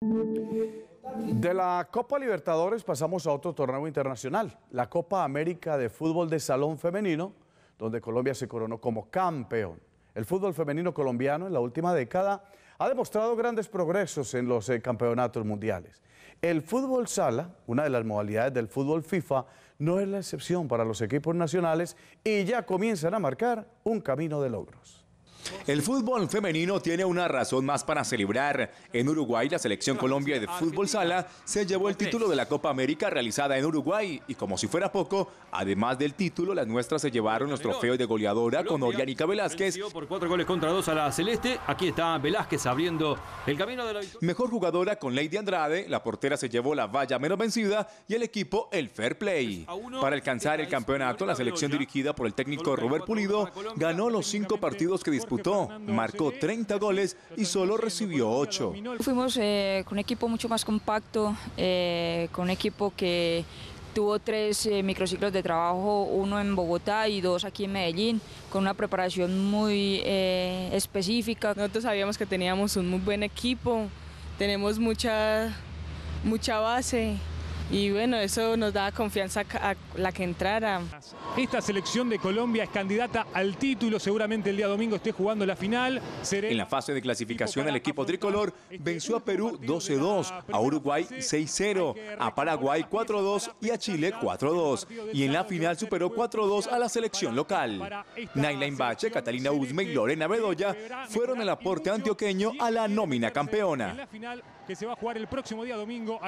De la Copa Libertadores pasamos a otro torneo internacional, la Copa América de Fútbol de Salón Femenino, donde Colombia se coronó como campeón. El fútbol femenino colombiano en la última década ha demostrado grandes progresos en los eh, campeonatos mundiales. El fútbol sala, una de las modalidades del fútbol FIFA, no es la excepción para los equipos nacionales y ya comienzan a marcar un camino de logros. El fútbol femenino tiene una razón más para celebrar. En Uruguay, la selección Colombia de fútbol sala se llevó el título de la Copa América realizada en Uruguay y como si fuera poco, además del título, las nuestras se llevaron los trofeos de goleadora con Oriánica Velázquez. Por cuatro goles contra dos a la Celeste, aquí está Velázquez abriendo el camino de la Mejor jugadora con Lady Andrade, la portera se llevó la valla menos vencida y el equipo el fair play. Para alcanzar el campeonato, la selección dirigida por el técnico Robert Pulido ganó los cinco partidos que disputó marcó 30 goles y solo recibió 8. Fuimos eh, con un equipo mucho más compacto, eh, con un equipo que tuvo tres eh, microciclos de trabajo, uno en Bogotá y dos aquí en Medellín, con una preparación muy específica. Nosotros sabíamos que teníamos un muy buen equipo, tenemos mucha, mucha base, y bueno, eso nos da confianza a la que entrara. Esta selección de Colombia es candidata al título, seguramente el día domingo esté jugando la final. En la fase de clasificación el equipo tricolor venció a Perú 12-2, a Uruguay 6-0, a Paraguay 4-2 y a Chile 4-2. Y en la final superó 4-2 a la selección local. Naila Bache, Catalina Uzme y Lorena Bedoya fueron el aporte antioqueño a la nómina campeona. final que se va a jugar el próximo día domingo